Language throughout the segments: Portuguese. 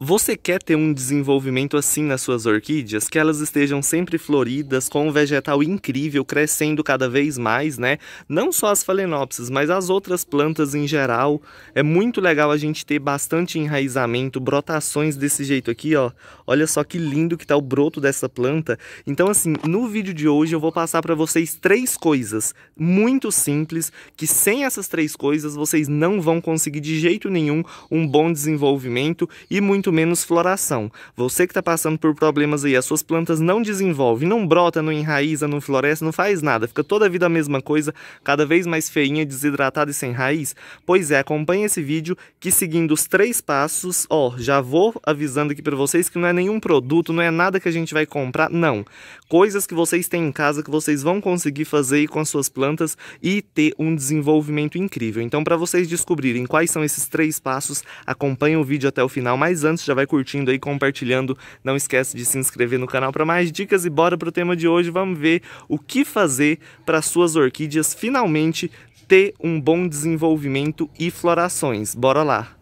Você quer ter um desenvolvimento assim nas suas orquídeas? Que elas estejam sempre floridas, com um vegetal incrível, crescendo cada vez mais, né? Não só as phalaenopsis, mas as outras plantas em geral. É muito legal a gente ter bastante enraizamento, brotações desse jeito aqui, ó. Olha só que lindo que tá o broto dessa planta. Então, assim, no vídeo de hoje eu vou passar para vocês três coisas muito simples, que sem essas três coisas vocês não vão conseguir de jeito nenhum um bom desenvolvimento e muito muito menos floração. Você que está passando por problemas aí, as suas plantas não desenvolvem, não brota, não enraiza, não floresce, não faz nada, fica toda a vida a mesma coisa, cada vez mais feinha, desidratada e sem raiz? Pois é, acompanha esse vídeo que seguindo os três passos, ó, já vou avisando aqui para vocês que não é nenhum produto, não é nada que a gente vai comprar, não. Coisas que vocês têm em casa que vocês vão conseguir fazer aí com as suas plantas e ter um desenvolvimento incrível. Então, para vocês descobrirem quais são esses três passos, acompanhe o vídeo até o final, mas antes antes, já vai curtindo aí, compartilhando. Não esquece de se inscrever no canal para mais dicas e bora pro tema de hoje. Vamos ver o que fazer para suas orquídeas finalmente ter um bom desenvolvimento e florações. Bora lá!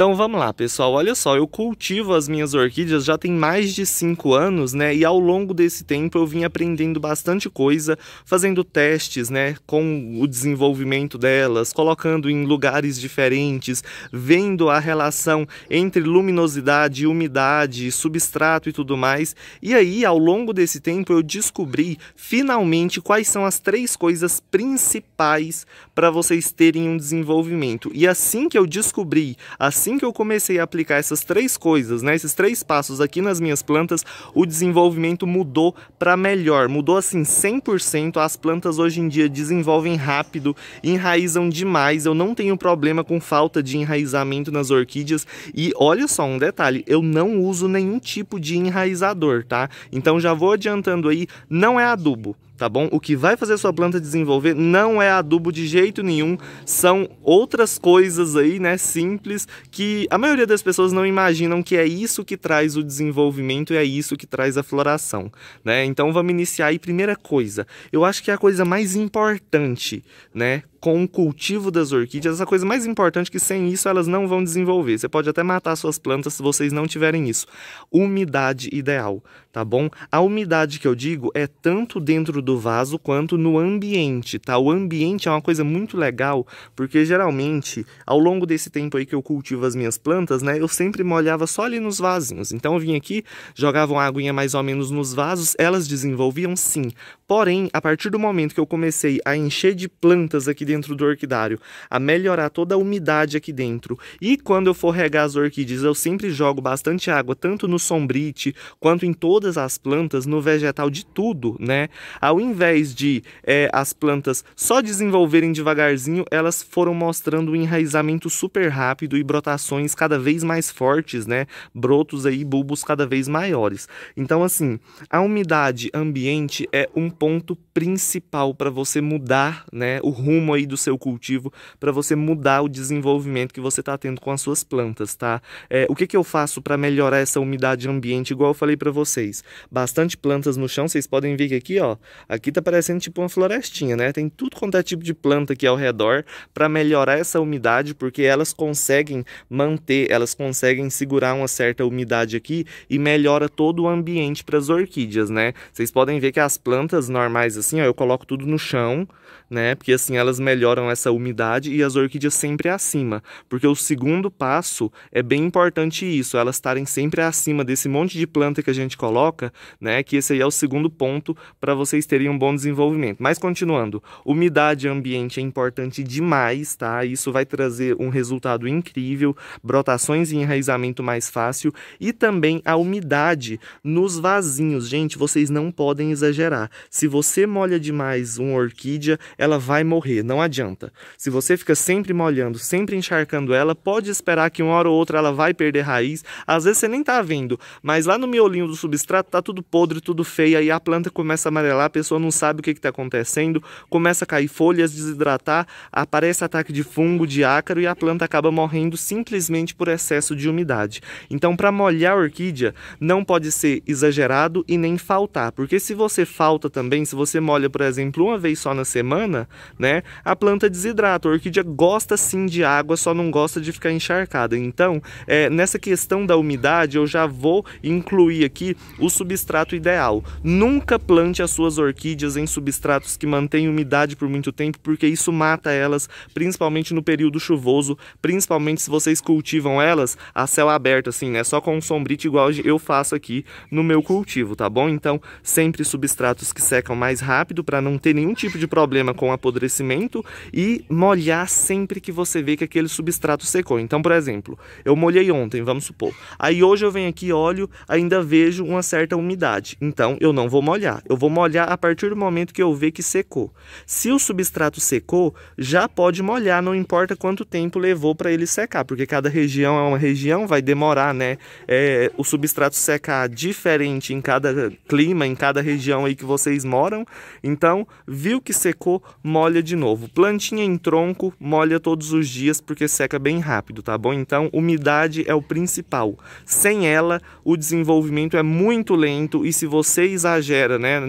Então vamos lá, pessoal. Olha só, eu cultivo as minhas orquídeas já tem mais de 5 anos, né? E ao longo desse tempo eu vim aprendendo bastante coisa, fazendo testes, né, com o desenvolvimento delas, colocando em lugares diferentes, vendo a relação entre luminosidade, umidade, substrato e tudo mais. E aí, ao longo desse tempo, eu descobri finalmente quais são as três coisas principais para vocês terem um desenvolvimento. E assim que eu descobri, assim assim que eu comecei a aplicar essas três coisas, né, esses três passos aqui nas minhas plantas, o desenvolvimento mudou para melhor, mudou assim 100%. As plantas hoje em dia desenvolvem rápido, enraizam demais. Eu não tenho problema com falta de enraizamento nas orquídeas. E olha só um detalhe, eu não uso nenhum tipo de enraizador, tá? Então já vou adiantando aí, não é adubo tá bom? O que vai fazer sua planta desenvolver não é adubo de jeito nenhum, são outras coisas aí, né, simples, que a maioria das pessoas não imaginam que é isso que traz o desenvolvimento e é isso que traz a floração, né? Então vamos iniciar aí primeira coisa. Eu acho que é a coisa mais importante, né, com o cultivo das orquídeas, essa coisa mais importante é que sem isso elas não vão desenvolver. Você pode até matar suas plantas se vocês não tiverem isso. Umidade ideal, tá bom? A umidade que eu digo é tanto dentro do vaso quanto no ambiente, tá? O ambiente é uma coisa muito legal, porque geralmente, ao longo desse tempo aí que eu cultivo as minhas plantas, né, eu sempre molhava só ali nos vasinhos. Então eu vim aqui, jogava uma aguinha mais ou menos nos vasos, elas desenvolviam sim. Porém, a partir do momento que eu comecei a encher de plantas aqui dentro do orquidário, a melhorar toda a umidade aqui dentro. E quando eu for regar as orquídeas, eu sempre jogo bastante água, tanto no sombrite quanto em todas as plantas, no vegetal de tudo, né? Ao invés de é, as plantas só desenvolverem devagarzinho, elas foram mostrando um enraizamento super rápido e brotações cada vez mais fortes, né? Brotos aí, bulbos cada vez maiores. Então, assim, a umidade ambiente é um ponto principal para você mudar, né, o rumo aí do seu cultivo para você mudar o desenvolvimento que você está tendo com as suas plantas, tá? É, o que, que eu faço para melhorar essa umidade ambiente, igual eu falei para vocês? Bastante plantas no chão, vocês podem ver que aqui, ó, aqui tá parecendo tipo uma florestinha, né? Tem tudo quanto é tipo de planta aqui ao redor para melhorar essa umidade, porque elas conseguem manter, elas conseguem segurar uma certa umidade aqui e melhora todo o ambiente para as orquídeas, né? Vocês podem ver que as plantas normais assim, ó, eu coloco tudo no chão, né? Porque assim elas melhoram essa umidade e as orquídeas sempre acima, porque o segundo passo é bem importante isso, elas estarem sempre acima desse monte de planta que a gente coloca, né? Que esse aí é o segundo ponto para vocês terem um bom desenvolvimento. Mas continuando, umidade ambiente é importante demais, tá? Isso vai trazer um resultado incrível, brotações e enraizamento mais fácil e também a umidade nos vasinhos. Gente, vocês não podem exagerar. Se você molha demais uma orquídea, ela vai morrer, não não adianta. Se você fica sempre molhando, sempre encharcando ela, pode esperar que uma hora ou outra ela vai perder raiz. Às vezes você nem tá vendo, mas lá no miolinho do substrato tá tudo podre, tudo feio, aí a planta começa a amarelar, a pessoa não sabe o que está acontecendo, começa a cair folhas, desidratar, aparece ataque de fungo, de ácaro e a planta acaba morrendo simplesmente por excesso de umidade. Então, para molhar a orquídea, não pode ser exagerado e nem faltar, porque se você falta também, se você molha, por exemplo, uma vez só na semana, né, a planta desidrata. A orquídea gosta sim de água, só não gosta de ficar encharcada. Então, é, nessa questão da umidade, eu já vou incluir aqui o substrato ideal. Nunca plante as suas orquídeas em substratos que mantêm umidade por muito tempo, porque isso mata elas, principalmente no período chuvoso, principalmente se vocês cultivam elas a céu aberto, assim, né? Só com um sombrite igual eu faço aqui no meu cultivo, tá bom? Então, sempre substratos que secam mais rápido para não ter nenhum tipo de problema com apodrecimento substrato e molhar sempre que você vê que aquele substrato secou. Então, por exemplo, eu molhei ontem, vamos supor. Aí hoje eu venho aqui, olho, ainda vejo uma certa umidade. Então, eu não vou molhar. Eu vou molhar a partir do momento que eu ver que secou. Se o substrato secou, já pode molhar, não importa quanto tempo levou para ele secar, porque cada região é uma região, vai demorar, né? É, o substrato secar diferente em cada clima, em cada região aí que vocês moram. Então, viu que secou, molha de novo plantinha em tronco molha todos os dias porque seca bem rápido, tá bom? Então, umidade é o principal. Sem ela, o desenvolvimento é muito lento e se você exagera, né,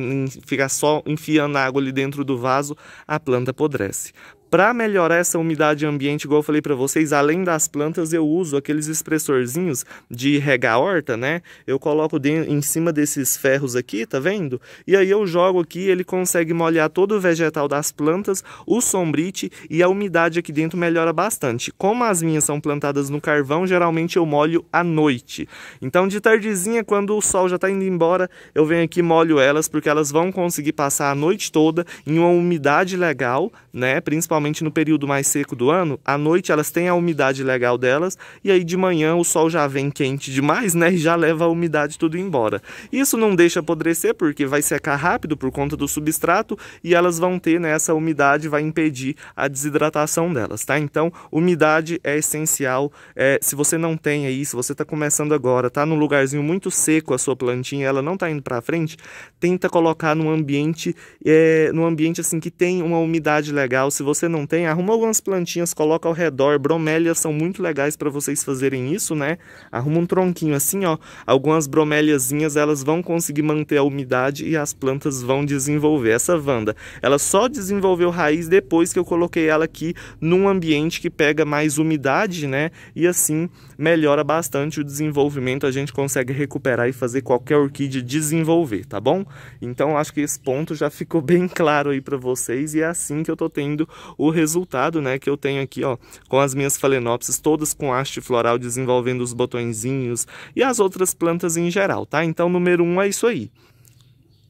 ficar só enfiando água ali dentro do vaso, a planta apodrece. Para melhorar essa umidade ambiente, igual eu falei para vocês, além das plantas, eu uso aqueles expressorzinhos de regar horta, né? Eu coloco em cima desses ferros aqui, tá vendo? E aí eu jogo aqui, ele consegue molhar todo o vegetal das plantas, o sombrite e a umidade aqui dentro melhora bastante. Como as minhas são plantadas no carvão, geralmente eu molho à noite. Então de tardezinha, quando o sol já está indo embora, eu venho aqui e molho elas, porque elas vão conseguir passar a noite toda em uma umidade legal, né? Principalmente principalmente no período mais seco do ano, à noite elas têm a umidade legal delas e aí de manhã o sol já vem quente demais, né, e já leva a umidade tudo embora. Isso não deixa apodrecer porque vai secar rápido por conta do substrato e elas vão ter né, essa umidade vai impedir a desidratação delas, tá? Então, umidade é essencial. É, se você não tem aí, se você está começando agora, tá num lugarzinho muito seco a sua plantinha, ela não está indo para frente, tenta colocar num ambiente, é, num ambiente assim que tem uma umidade legal. Se você não tem, arruma algumas plantinhas, coloca ao redor. Bromélias são muito legais para vocês fazerem isso, né? Arruma um tronquinho assim, ó. Algumas broméliazinhas, elas vão conseguir manter a umidade e as plantas vão desenvolver. Essa vanda, ela só desenvolveu raiz depois que eu coloquei ela aqui num ambiente que pega mais umidade, né? E assim melhora bastante o desenvolvimento, a gente consegue recuperar e fazer qualquer orquídea desenvolver, tá bom? Então acho que esse ponto já ficou bem claro aí para vocês e é assim que eu tô tendo o resultado né, que eu tenho aqui ó, com as minhas phalaenopsis, todas com haste floral desenvolvendo os botõezinhos e as outras plantas em geral, tá? Então, número um é isso aí.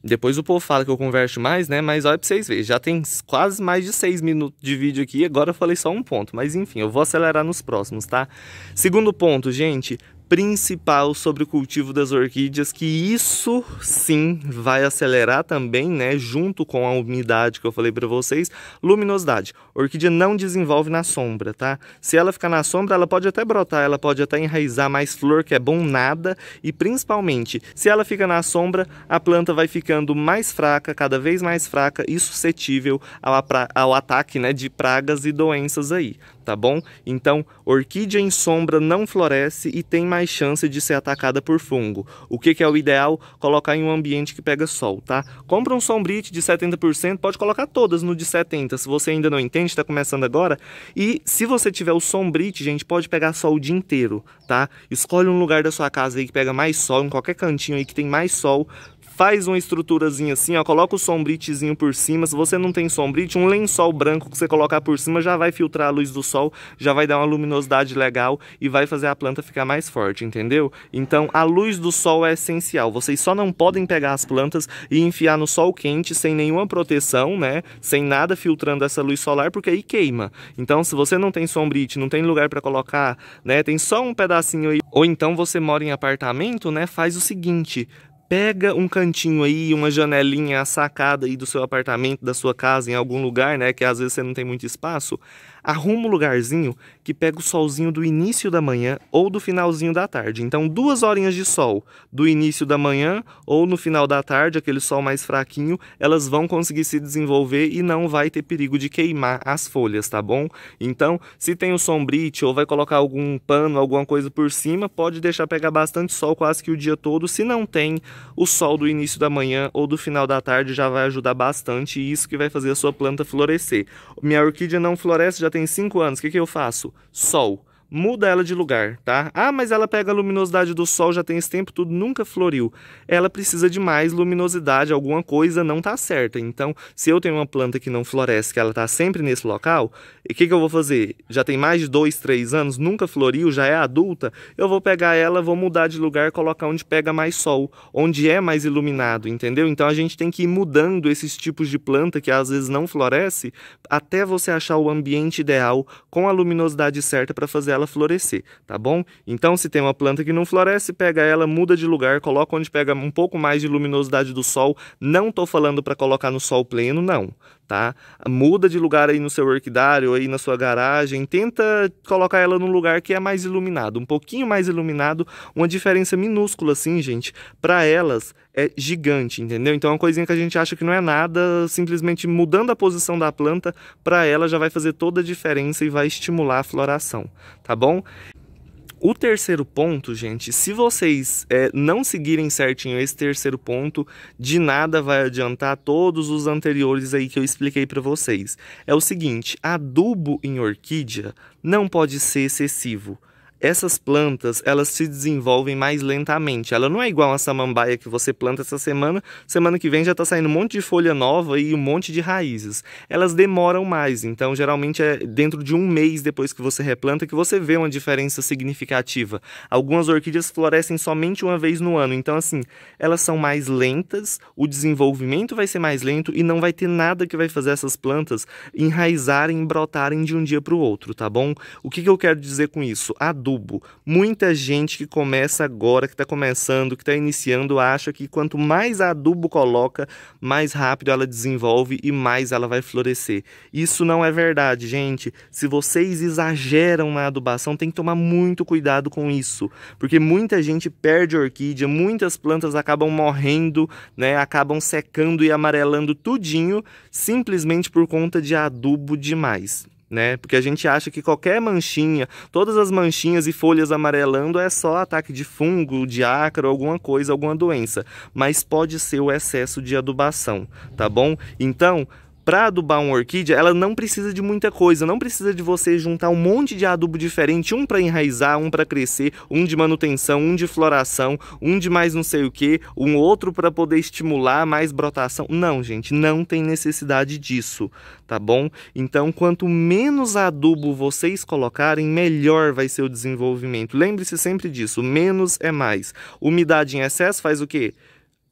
Depois o povo fala que eu converso mais, né? Mas olha pra vocês verem, já tem quase mais de seis minutos de vídeo aqui, agora eu falei só um ponto. Mas enfim, eu vou acelerar nos próximos, tá? Segundo ponto, gente, principal sobre o cultivo das orquídeas, que isso sim vai acelerar também, né, junto com a umidade que eu falei para vocês, luminosidade. orquídea não desenvolve na sombra, tá? Se ela ficar na sombra, ela pode até brotar, ela pode até enraizar mais flor, que é bom nada, e principalmente, se ela fica na sombra, a planta vai ficando mais fraca, cada vez mais fraca e suscetível ao, ao ataque, né, de pragas e doenças aí tá bom? Então, orquídea em sombra não floresce e tem mais chance de ser atacada por fungo. O que, que é o ideal? Colocar em um ambiente que pega sol, tá? Compra um sombrite de 70%, pode colocar todas no de 70%. Se você ainda não entende, está começando agora. E se você tiver o sombrite, gente, pode pegar sol o dia inteiro, tá? Escolhe um lugar da sua casa aí que pega mais sol, em qualquer cantinho aí que tem mais sol, faz uma estruturazinha assim, ó, coloca o sombritezinho por cima. Se você não tem sombrite, um lençol branco que você colocar por cima já vai filtrar a luz do sol, já vai dar uma luminosidade legal e vai fazer a planta ficar mais forte, entendeu? Então, a luz do sol é essencial. Vocês só não podem pegar as plantas e enfiar no sol quente sem nenhuma proteção, né? Sem nada filtrando essa luz solar, porque aí queima. Então, se você não tem sombrite, não tem lugar para colocar, né? Tem só um pedacinho aí. Ou então você mora em apartamento, né? Faz o seguinte, pega um cantinho aí, uma janelinha, a sacada aí do seu apartamento, da sua casa, em algum lugar, né, que às vezes você não tem muito espaço, arruma um lugarzinho que pega o solzinho do início da manhã ou do finalzinho da tarde. Então, duas horinhas de sol do início da manhã ou no final da tarde, aquele sol mais fraquinho, elas vão conseguir se desenvolver e não vai ter perigo de queimar as folhas, tá bom? Então, se tem o sombrite ou vai colocar algum pano, alguma coisa por cima, pode deixar pegar bastante sol quase que o dia todo. Se não tem, o sol do início da manhã ou do final da tarde já vai ajudar bastante e isso que vai fazer a sua planta florescer. Minha orquídea não floresce, já tem 5 anos, o que, que eu faço? Sol muda ela de lugar, tá? Ah, mas ela pega a luminosidade do sol, já tem esse tempo tudo, nunca floriu. Ela precisa de mais luminosidade, alguma coisa não tá certa. Então, se eu tenho uma planta que não floresce, que ela tá sempre nesse local, o que, que eu vou fazer? Já tem mais de dois, três anos, nunca floriu, já é adulta, eu vou pegar ela, vou mudar de lugar, colocar onde pega mais sol, onde é mais iluminado, entendeu? Então a gente tem que ir mudando esses tipos de planta que às vezes não floresce, até você achar o ambiente ideal com a luminosidade certa para fazer ela ela florescer, tá bom? Então, se tem uma planta que não floresce, pega ela, muda de lugar, coloca onde pega um pouco mais de luminosidade do sol. Não tô falando para colocar no sol pleno, não tá? Muda de lugar aí no seu orquidário, aí na sua garagem, tenta colocar ela num lugar que é mais iluminado, um pouquinho mais iluminado, uma diferença minúscula assim, gente, para elas é gigante, entendeu? Então é uma coisinha que a gente acha que não é nada, simplesmente mudando a posição da planta para ela já vai fazer toda a diferença e vai estimular a floração, tá bom? O terceiro ponto, gente, se vocês é, não seguirem certinho esse terceiro ponto, de nada vai adiantar todos os anteriores aí que eu expliquei para vocês. É o seguinte, adubo em orquídea não pode ser excessivo essas plantas elas se desenvolvem mais lentamente. Ela não é igual a samambaia que você planta essa semana, semana que vem já está saindo um monte de folha nova e um monte de raízes. Elas demoram mais, então geralmente é dentro de um mês depois que você replanta que você vê uma diferença significativa. Algumas orquídeas florescem somente uma vez no ano, então assim, elas são mais lentas, o desenvolvimento vai ser mais lento e não vai ter nada que vai fazer essas plantas enraizarem, brotarem de um dia para o outro, tá bom? O que, que eu quero dizer com isso? A adubo. Muita gente que começa agora, que está começando, que está iniciando, acha que quanto mais adubo coloca, mais rápido ela desenvolve e mais ela vai florescer. Isso não é verdade, gente. Se vocês exageram na adubação, tem que tomar muito cuidado com isso, porque muita gente perde orquídea, muitas plantas acabam morrendo, né? Acabam secando e amarelando tudinho simplesmente por conta de adubo demais né? Porque a gente acha que qualquer manchinha, todas as manchinhas e folhas amarelando é só ataque de fungo, de ácaro, alguma coisa, alguma doença, mas pode ser o excesso de adubação, tá bom? Então, para adubar uma orquídea, ela não precisa de muita coisa, não precisa de você juntar um monte de adubo diferente, um para enraizar, um para crescer, um de manutenção, um de floração, um de mais não sei o que, um outro para poder estimular mais brotação. Não, gente, não tem necessidade disso, tá bom? Então, quanto menos adubo vocês colocarem, melhor vai ser o desenvolvimento. Lembre-se sempre disso, menos é mais. Umidade em excesso faz o quê?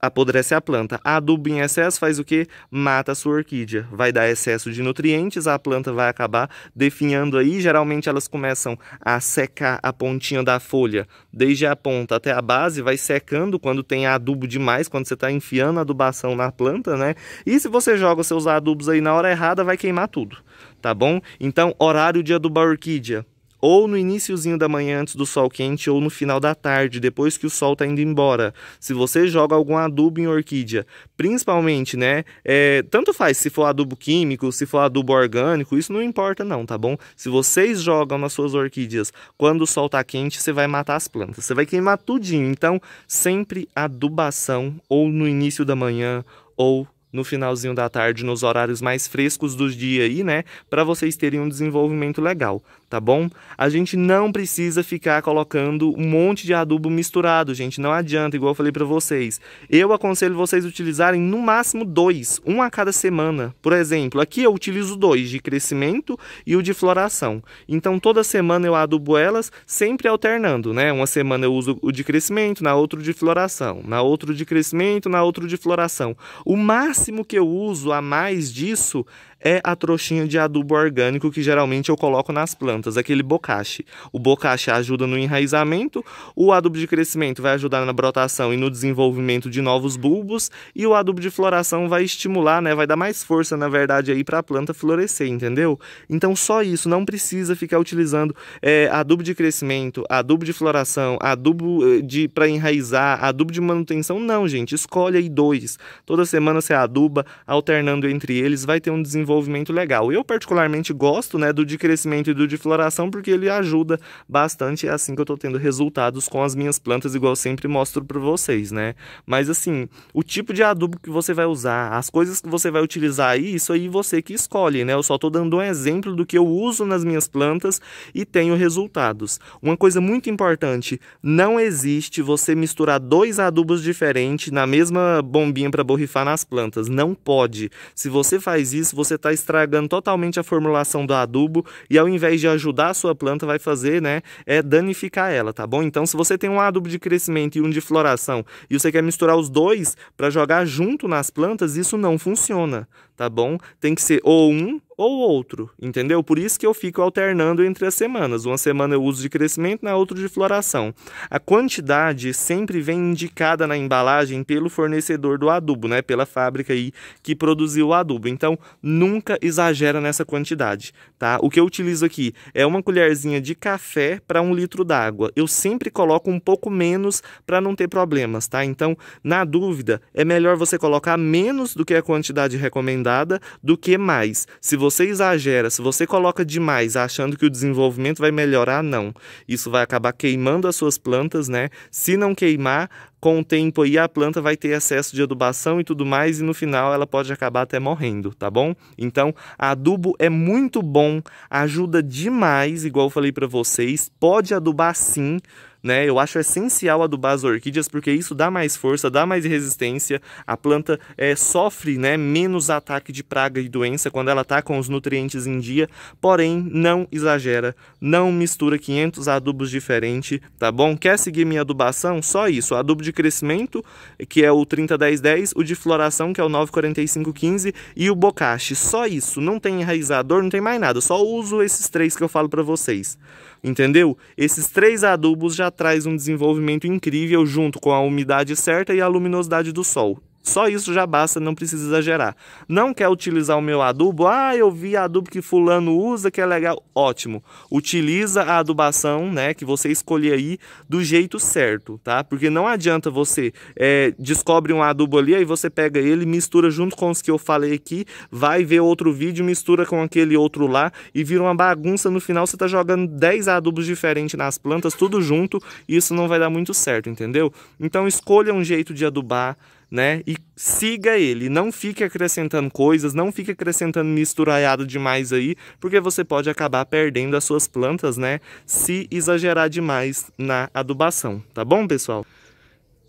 apodrece a planta. adubo em excesso faz o que? Mata a sua orquídea. Vai dar excesso de nutrientes, a planta vai acabar definhando aí. Geralmente elas começam a secar a pontinha da folha, desde a ponta até a base, vai secando quando tem adubo demais, quando você está enfiando adubação na planta, né? E se você joga seus adubos aí na hora errada, vai queimar tudo, tá bom? Então, horário de adubar orquídea ou no iníciozinho da manhã antes do sol quente ou no final da tarde, depois que o sol está indo embora. Se você joga algum adubo em orquídea, principalmente, né? É, tanto faz se for adubo químico, se for adubo orgânico, isso não importa não, tá bom? Se vocês jogam nas suas orquídeas quando o sol está quente, você vai matar as plantas, você vai queimar tudinho. Então, sempre adubação ou no início da manhã ou no finalzinho da tarde, nos horários mais frescos do dia aí, né? Para vocês terem um desenvolvimento legal, tá bom? A gente não precisa ficar colocando um monte de adubo misturado, gente. Não adianta, igual eu falei para vocês. Eu aconselho vocês utilizarem no máximo dois, um a cada semana. Por exemplo, aqui eu utilizo dois, de crescimento e o de floração. Então, toda semana eu adubo elas, sempre alternando, né? Uma semana eu uso o de crescimento, na outra de floração, na outra de crescimento, na outra de floração. O máximo máximo que eu uso a mais disso é a trouxinha de adubo orgânico que geralmente eu coloco nas plantas, aquele bocache. O bocache ajuda no enraizamento, o adubo de crescimento vai ajudar na brotação e no desenvolvimento de novos bulbos, e o adubo de floração vai estimular, né, vai dar mais força, na verdade, aí para a planta florescer, entendeu? Então só isso, não precisa ficar utilizando é, adubo de crescimento, adubo de floração, adubo eh, de para enraizar, adubo de manutenção, não, gente, escolhe aí dois. Toda semana você aduba, alternando entre eles, vai ter um desenvolvimento desenvolvimento legal. Eu particularmente gosto né, do de crescimento e do de floração porque ele ajuda bastante. É assim que eu estou tendo resultados com as minhas plantas, igual sempre mostro para vocês, né? Mas assim, o tipo de adubo que você vai usar, as coisas que você vai utilizar aí, isso aí você que escolhe, né? Eu só estou dando um exemplo do que eu uso nas minhas plantas e tenho resultados. Uma coisa muito importante, não existe você misturar dois adubos diferentes na mesma bombinha para borrifar nas plantas. Não pode. Se você faz isso, você está estragando totalmente a formulação do adubo e ao invés de ajudar a sua planta, vai fazer, né, é danificar ela, tá bom? Então, se você tem um adubo de crescimento e um de floração e você quer misturar os dois para jogar junto nas plantas, isso não funciona, tá bom? Tem que ser ou um ou outro, entendeu? Por isso que eu fico alternando entre as semanas. Uma semana eu uso de crescimento, na outra de floração. A quantidade sempre vem indicada na embalagem pelo fornecedor do adubo, né? Pela fábrica aí que produziu o adubo. Então, nunca exagera nessa quantidade, tá? O que eu utilizo aqui é uma colherzinha de café para um litro d'água. Eu sempre coloco um pouco menos para não ter problemas, tá? Então, na dúvida, é melhor você colocar menos do que a quantidade recomendada do que mais. Se você você exagera, se você coloca demais achando que o desenvolvimento vai melhorar, não. Isso vai acabar queimando as suas plantas, né? Se não queimar, com o tempo aí a planta vai ter excesso de adubação e tudo mais e no final ela pode acabar até morrendo, tá bom? Então, adubo é muito bom, ajuda demais, igual eu falei para vocês, pode adubar sim, né? Eu acho essencial adubar as orquídeas porque isso dá mais força, dá mais resistência. A planta é, sofre né, menos ataque de praga e doença quando ela está com os nutrientes em dia, porém não exagera, não mistura 500 adubos diferentes, tá bom? Quer seguir minha adubação? Só isso, adubo de crescimento, que é o 30-10-10, o de floração, que é o 9-45-15 e o bocache, só isso, não tem enraizador, não tem mais nada, só uso esses três que eu falo para vocês, entendeu? Esses três adubos já traz um desenvolvimento incrível junto com a umidade certa e a luminosidade do sol. Só isso já basta, não precisa exagerar. Não quer utilizar o meu adubo? Ah, eu vi adubo que fulano usa, que é legal. Ótimo. Utiliza a adubação, né, que você escolher aí do jeito certo, tá? Porque não adianta você é, descobre um adubo ali, aí você pega ele, mistura junto com os que eu falei aqui, vai ver outro vídeo, mistura com aquele outro lá e vira uma bagunça no final, você tá jogando 10 adubos diferentes nas plantas, tudo junto, e isso não vai dar muito certo, entendeu? Então escolha um jeito de adubar, né? E siga ele, não fique acrescentando coisas, não fique acrescentando misturaiado demais aí, porque você pode acabar perdendo as suas plantas, né? Se exagerar demais na adubação, tá bom, pessoal?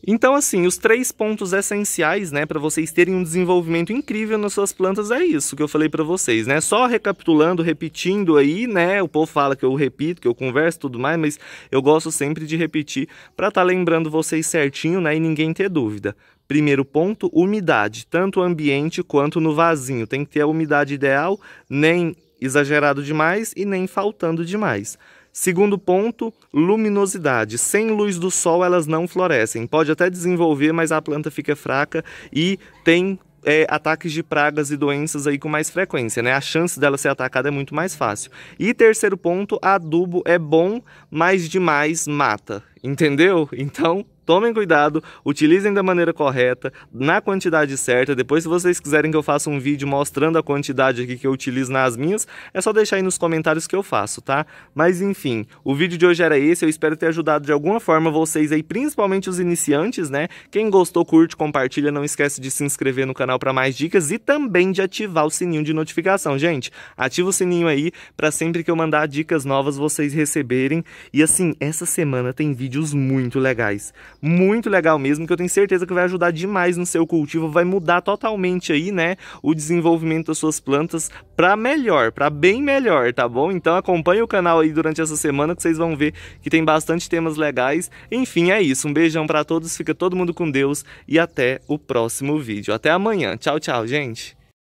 Então, assim, os três pontos essenciais, né, para vocês terem um desenvolvimento incrível nas suas plantas é isso que eu falei para vocês, né? Só recapitulando, repetindo aí, né? O povo fala que eu repito, que eu converso tudo mais, mas eu gosto sempre de repetir para estar tá lembrando vocês certinho, né, e ninguém ter dúvida. Primeiro ponto, umidade, tanto ambiente quanto no vasinho. Tem que ter a umidade ideal, nem exagerado demais e nem faltando demais. Segundo ponto, luminosidade. Sem luz do sol elas não florescem. Pode até desenvolver, mas a planta fica fraca e tem é, ataques de pragas e doenças aí com mais frequência, né? A chance dela ser atacada é muito mais fácil. E terceiro ponto, adubo é bom, mas demais mata. Entendeu? Então, tomem cuidado, utilizem da maneira correta, na quantidade certa. Depois, se vocês quiserem que eu faça um vídeo mostrando a quantidade aqui que eu utilizo nas minhas, é só deixar aí nos comentários que eu faço, tá? Mas enfim, o vídeo de hoje era esse, eu espero ter ajudado de alguma forma vocês aí, principalmente os iniciantes, né? Quem gostou, curte, compartilha, não esquece de se inscrever no canal para mais dicas e também de ativar o sininho de notificação. Gente, ativa o sininho aí para sempre que eu mandar dicas novas vocês receberem. E assim, essa semana tem vídeos muito legais muito legal mesmo, que eu tenho certeza que vai ajudar demais no seu cultivo, vai mudar totalmente aí, né, o desenvolvimento das suas plantas para melhor, para bem melhor, tá bom? Então acompanhe o canal aí durante essa semana que vocês vão ver que tem bastante temas legais. Enfim, é isso. Um beijão para todos, fica todo mundo com Deus e até o próximo vídeo. Até amanhã. Tchau, tchau, gente.